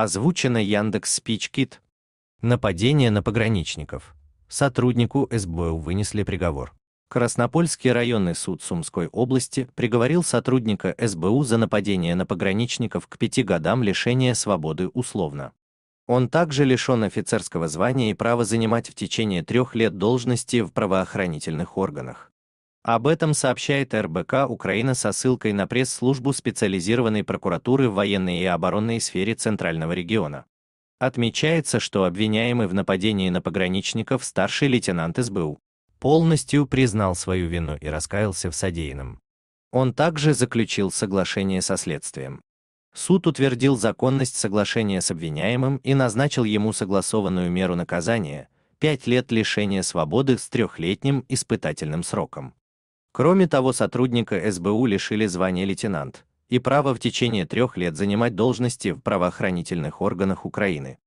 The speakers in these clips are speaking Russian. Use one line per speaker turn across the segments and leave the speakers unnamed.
Озвучено Яндекс Спичкит. Нападение на пограничников. Сотруднику СБУ вынесли приговор. Краснопольский районный суд Сумской области приговорил сотрудника СБУ за нападение на пограничников к пяти годам лишения свободы условно. Он также лишен офицерского звания и права занимать в течение трех лет должности в правоохранительных органах. Об этом сообщает РБК Украина со ссылкой на пресс-службу специализированной прокуратуры в военной и оборонной сфере Центрального региона. Отмечается, что обвиняемый в нападении на пограничников старший лейтенант СБУ полностью признал свою вину и раскаялся в содеянном. Он также заключил соглашение со следствием. Суд утвердил законность соглашения с обвиняемым и назначил ему согласованную меру наказания – 5 лет лишения свободы с трехлетним испытательным сроком. Кроме того, сотрудника СБУ лишили звания лейтенант и право в течение трех лет занимать должности в правоохранительных органах Украины.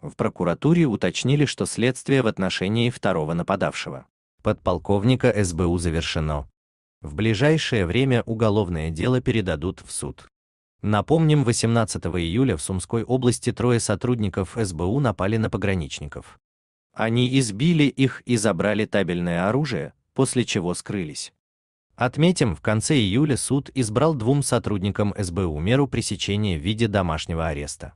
В прокуратуре уточнили, что следствие в отношении второго нападавшего, подполковника СБУ, завершено. В ближайшее время уголовное дело передадут в суд. Напомним, 18 июля в Сумской области трое сотрудников СБУ напали на пограничников. Они избили их и забрали табельное оружие, после чего скрылись. Отметим, в конце июля суд избрал двум сотрудникам СБУ меру пресечения в виде домашнего ареста.